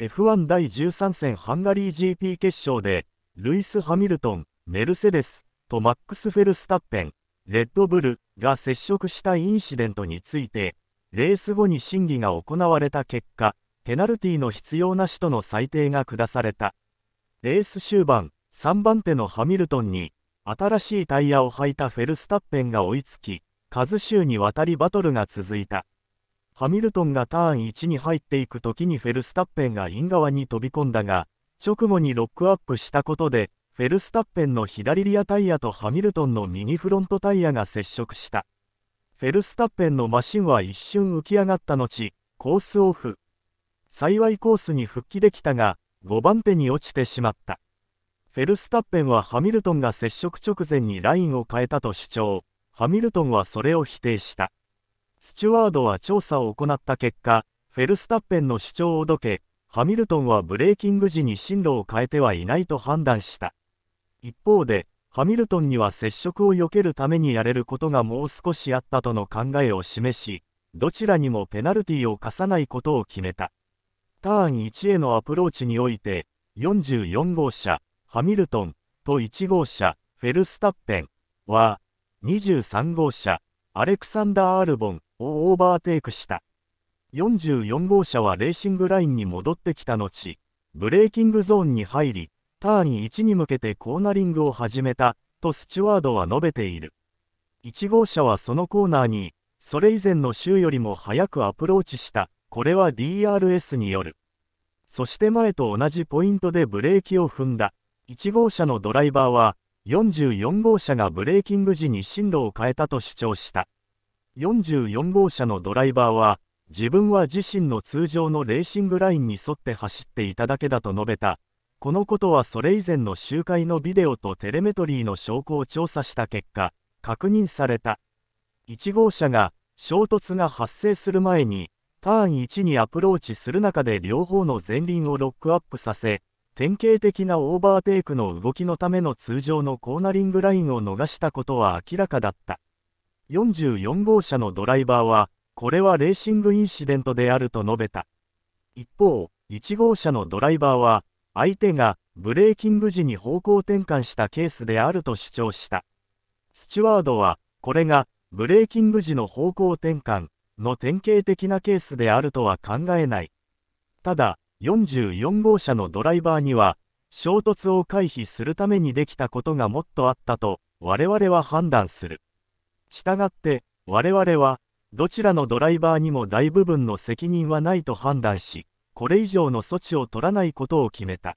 F1 第13戦ハンガリー GP 決勝で、ルイス・ハミルトン、メルセデスとマックス・フェルスタッペン、レッドブルが接触したインシデントについて、レース後に審議が行われた結果、ペナルティの必要なしとの裁定が下された。レース終盤、3番手のハミルトンに、新しいタイヤを履いたフェルスタッペンが追いつき、数州に渡りバトルが続いた。ハミルトンがターン1に入っていく時にフェルスタッペンがイン側に飛び込んだが、直後にロックアップしたことで、フェルスタッペンの左リアタイヤとハミルトンの右フロントタイヤが接触した。フェルスタッペンのマシンは一瞬浮き上がった後、コースオフ。幸いコースに復帰できたが、5番手に落ちてしまった。フェルスタッペンはハミルトンが接触直前にラインを変えたと主張、ハミルトンはそれを否定した。スチュワードは調査を行った結果、フェルスタッペンの主張をどけ、ハミルトンはブレーキング時に進路を変えてはいないと判断した。一方で、ハミルトンには接触を避けるためにやれることがもう少しあったとの考えを示し、どちらにもペナルティを課さないことを決めた。ターン1へのアプローチにおいて、44号車、ハミルトンと1号車、フェルスタッペンは、23号車、アレクサンダー・アルボンをオーバーテイクした。44号車はレーシングラインに戻ってきた後、ブレーキングゾーンに入り、ターン1に向けてコーナリングを始めた、とスチュワードは述べている。1号車はそのコーナーに、それ以前の週よりも早くアプローチした、これは DRS による。そして前と同じポイントでブレーキを踏んだ。1号車のドライバーは、44号車がブレーキング時に進路を変えたと主張した。44号車のドライバーは、自分は自身の通常のレーシングラインに沿って走っていただけだと述べた。このことはそれ以前の集会のビデオとテレメトリーの証拠を調査した結果、確認された。1号車が衝突が発生する前に、ターン1にアプローチする中で両方の前輪をロックアップさせ、典型的なオーバーテイクの動きのための通常のコーナリングラインを逃したことは明らかだった。44号車のドライバーは、これはレーシングインシデントであると述べた。一方、1号車のドライバーは、相手がブレーキング時に方向転換したケースであると主張した。スチュワードは、これがブレーキング時の方向転換の典型的なケースであるとは考えない。ただ、44号車のドライバーには、衝突を回避するためにできたことがもっとあったと、我々は判断する。したがって、我々は、どちらのドライバーにも大部分の責任はないと判断し、これ以上の措置を取らないことを決めた。